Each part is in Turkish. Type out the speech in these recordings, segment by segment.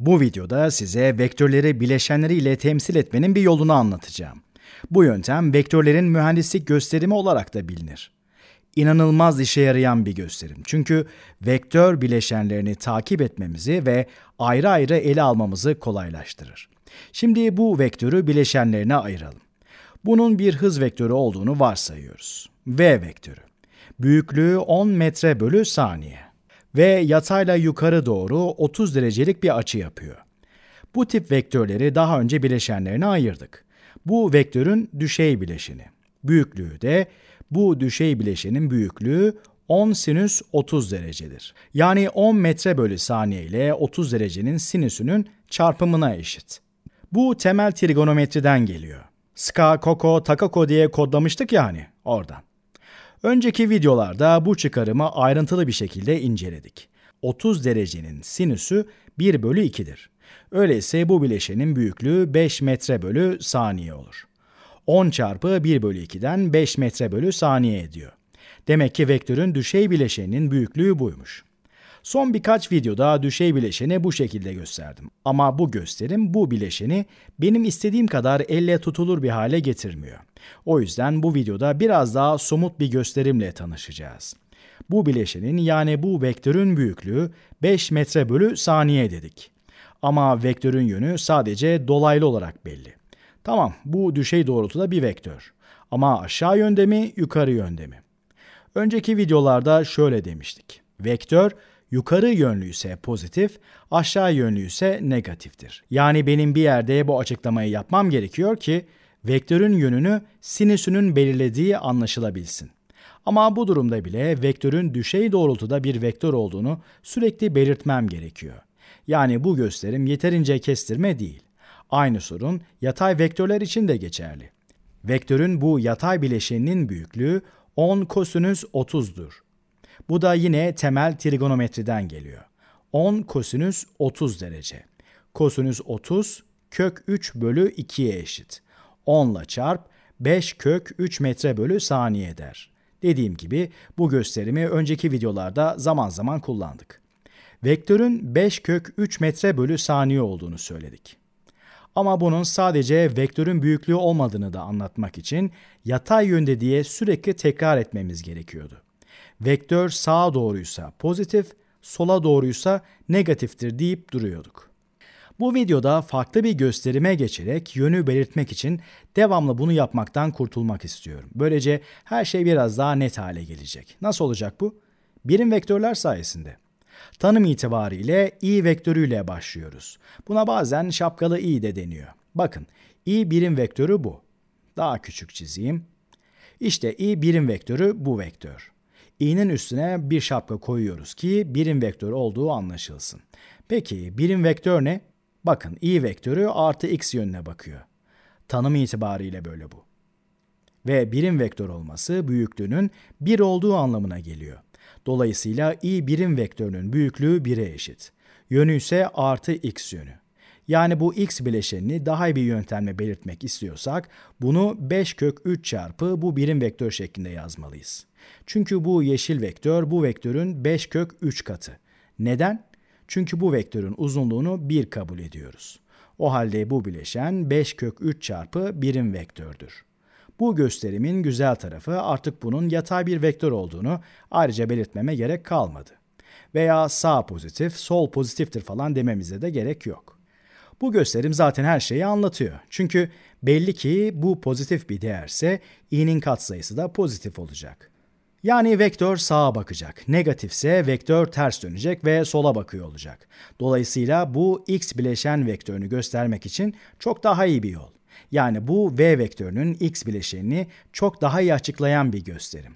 Bu videoda size vektörleri bileşenleriyle temsil etmenin bir yolunu anlatacağım. Bu yöntem vektörlerin mühendislik gösterimi olarak da bilinir. İnanılmaz işe yarayan bir gösterim. Çünkü vektör bileşenlerini takip etmemizi ve ayrı ayrı ele almamızı kolaylaştırır. Şimdi bu vektörü bileşenlerine ayıralım. Bunun bir hız vektörü olduğunu varsayıyoruz. V vektörü. Büyüklüğü 10 metre bölü saniye ve yatayla yukarı doğru 30 derecelik bir açı yapıyor. Bu tip vektörleri daha önce bileşenlerine ayırdık. Bu vektörün düşey bileşeni. Büyüklüğü de bu düşey bileşenin büyüklüğü 10 sinüs 30 derecedir. Yani 10 metre bölü saniye ile 30 derecenin sinüsünün çarpımına eşit. Bu temel trigonometriden geliyor. Ska, Koko, Takako diye kodlamıştık yani oradan. Önceki videolarda bu çıkarımı ayrıntılı bir şekilde inceledik. 30 derecenin sinüsü 1 bölü 2'dir. Öyleyse bu bileşenin büyüklüğü 5 metre bölü saniye olur. 10 çarpı 1 bölü 2'den 5 metre bölü saniye ediyor. Demek ki vektörün düşey bileşeninin büyüklüğü buymuş. Son birkaç videoda düşey bileşeni bu şekilde gösterdim. Ama bu gösterim bu bileşeni benim istediğim kadar elle tutulur bir hale getirmiyor. O yüzden bu videoda biraz daha somut bir gösterimle tanışacağız. Bu bileşenin yani bu vektörün büyüklüğü 5 metre bölü saniye dedik. Ama vektörün yönü sadece dolaylı olarak belli. Tamam bu düşey doğrultuda bir vektör. Ama aşağı yönde mi yukarı yönde mi? Önceki videolarda şöyle demiştik. Vektör Yukarı yönlü ise pozitif, aşağı yönlü ise negatiftir. Yani benim bir yerde bu açıklamayı yapmam gerekiyor ki vektörün yönünü sinüsünün belirlediği anlaşılabilsin. Ama bu durumda bile vektörün düşey doğrultuda bir vektör olduğunu sürekli belirtmem gerekiyor. Yani bu gösterim yeterince kestirme değil. Aynı sorun yatay vektörler için de geçerli. Vektörün bu yatay bileşeninin büyüklüğü 10 kosinüs 30'dur. Bu da yine temel trigonometriden geliyor. 10 kosinüs 30 derece. Kosinüs 30 kök 3 bölü 2'ye eşit. 10 ile çarp 5 kök 3 metre bölü saniye eder. Dediğim gibi bu gösterimi önceki videolarda zaman zaman kullandık. Vektörün 5 kök 3 metre bölü saniye olduğunu söyledik. Ama bunun sadece vektörün büyüklüğü olmadığını da anlatmak için yatay yönde diye sürekli tekrar etmemiz gerekiyordu vektör sağa doğruysa pozitif, sola doğruysa negatiftir deyip duruyorduk. Bu videoda farklı bir gösterime geçerek yönü belirtmek için devamlı bunu yapmaktan kurtulmak istiyorum. Böylece her şey biraz daha net hale gelecek. Nasıl olacak bu? Birim vektörler sayesinde. Tanım itibariyle i vektörüyle başlıyoruz. Buna bazen şapkalı i de deniyor. Bakın i birim vektörü bu. Daha küçük çizeyim. İşte i birim vektörü bu vektör. İğnenin üstüne bir şapka koyuyoruz ki birim vektör olduğu anlaşılsın. Peki birim vektör ne? Bakın i vektörü artı x yönüne bakıyor. Tanım itibariyle böyle bu. Ve birim vektör olması büyüklüğünün 1 olduğu anlamına geliyor. Dolayısıyla i birim vektörünün büyüklüğü 1'e eşit. Yönü ise artı x yönü. Yani bu x bileşenini daha iyi bir yöntemle belirtmek istiyorsak bunu 5 kök 3 çarpı bu birim vektör şeklinde yazmalıyız. Çünkü bu yeşil vektör bu vektörün 5 kök 3 katı. Neden? Çünkü bu vektörün uzunluğunu 1 kabul ediyoruz. O halde bu bileşen 5 kök 3 çarpı birim vektördür. Bu gösterimin güzel tarafı artık bunun yatay bir vektör olduğunu ayrıca belirtmeme gerek kalmadı. Veya sağ pozitif, sol pozitiftir falan dememize de gerek yok. Bu gösterim zaten her şeyi anlatıyor. Çünkü belli ki bu pozitif bir değerse i'nin katsayısı da pozitif olacak. Yani vektör sağa bakacak. Negatifse vektör ters dönecek ve sola bakıyor olacak. Dolayısıyla bu x bileşen vektörünü göstermek için çok daha iyi bir yol. Yani bu v vektörünün x bileşenini çok daha iyi açıklayan bir gösterim.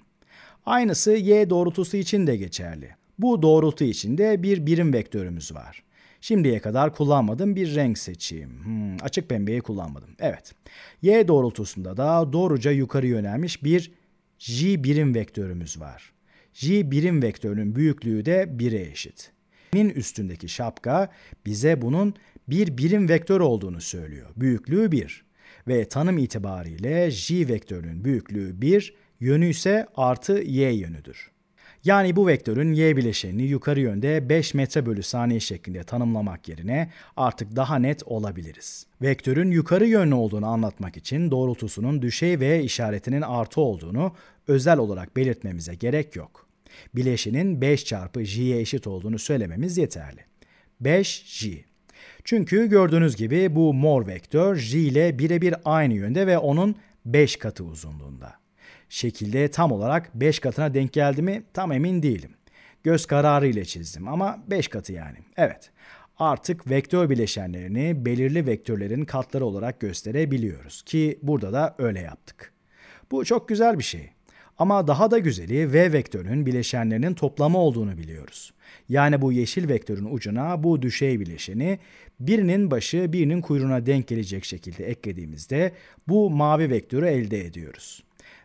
Aynısı y doğrultusu için de geçerli. Bu doğrultu içinde bir birim vektörümüz var. Şimdiye kadar kullanmadığım bir renk seçeyim. Hmm, açık pembeyi kullanmadım. Evet. Y doğrultusunda da doğruca yukarı yönelmiş bir J birim vektörümüz var. J birim vektörünün büyüklüğü de 1'e eşit. Min üstündeki şapka bize bunun bir birim vektör olduğunu söylüyor. Büyüklüğü 1 ve tanım itibariyle J vektörünün büyüklüğü 1, yönü ise artı Y yönüdür. Yani bu vektörün y bileşenini yukarı yönde 5 metre bölü saniye şeklinde tanımlamak yerine artık daha net olabiliriz. Vektörün yukarı yönlü olduğunu anlatmak için doğrultusunun düşey ve işaretinin artı olduğunu özel olarak belirtmemize gerek yok. Bileşinin 5 çarpı j'ye eşit olduğunu söylememiz yeterli. 5j. Çünkü gördüğünüz gibi bu mor vektör j ile birebir aynı yönde ve onun 5 katı uzunluğunda şekilde tam olarak 5 katına denk geldi mi tam emin değilim. Göz kararı ile çizdim ama 5 katı yani. Evet. Artık vektör bileşenlerini belirli vektörlerin katları olarak gösterebiliyoruz ki burada da öyle yaptık. Bu çok güzel bir şey. Ama daha da güzeli V vektörünün bileşenlerinin toplamı olduğunu biliyoruz. Yani bu yeşil vektörün ucuna bu düşey bileşeni birinin başı birinin kuyruğuna denk gelecek şekilde eklediğimizde bu mavi vektörü elde ediyoruz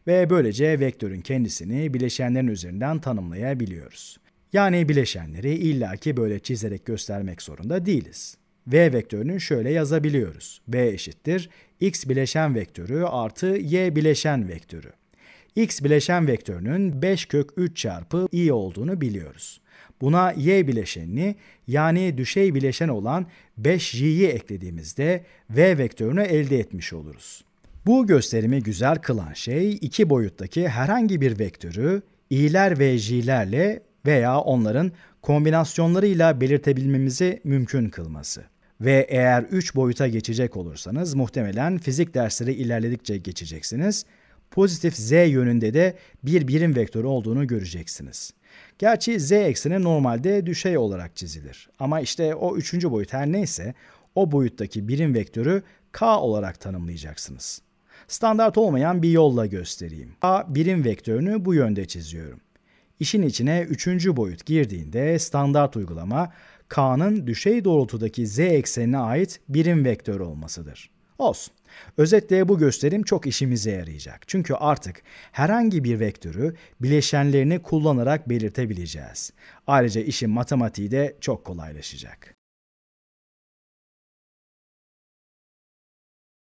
ve böylece vektörün kendisini bileşenlerin üzerinden tanımlayabiliyoruz. Yani bileşenleri illaki böyle çizerek göstermek zorunda değiliz. V vektörünü şöyle yazabiliyoruz. V eşittir x bileşen vektörü artı y bileşen vektörü. x bileşen vektörünün 5 kök 3 çarpı i olduğunu biliyoruz. Buna y bileşenini yani düşey bileşen olan 5j'yi eklediğimizde v vektörünü elde etmiş oluruz. Bu gösterimi güzel kılan şey iki boyuttaki herhangi bir vektörü i'ler ve j'lerle veya onların kombinasyonlarıyla belirtebilmemizi mümkün kılması. Ve eğer 3 boyuta geçecek olursanız muhtemelen fizik dersleri ilerledikçe geçeceksiniz. Pozitif z yönünde de bir birim vektörü olduğunu göreceksiniz. Gerçi z ekseni normalde düşey olarak çizilir. Ama işte o üçüncü boyut her neyse o boyuttaki birim vektörü k olarak tanımlayacaksınız. Standart olmayan bir yolla göstereyim. A birim vektörünü bu yönde çiziyorum. İşin içine üçüncü boyut girdiğinde standart uygulama K'nın düşey doğrultudaki z eksenine ait birim vektör olmasıdır. Olsun. Özetle bu gösterim çok işimize yarayacak. Çünkü artık herhangi bir vektörü bileşenlerini kullanarak belirtebileceğiz. Ayrıca işin matematiği de çok kolaylaşacak.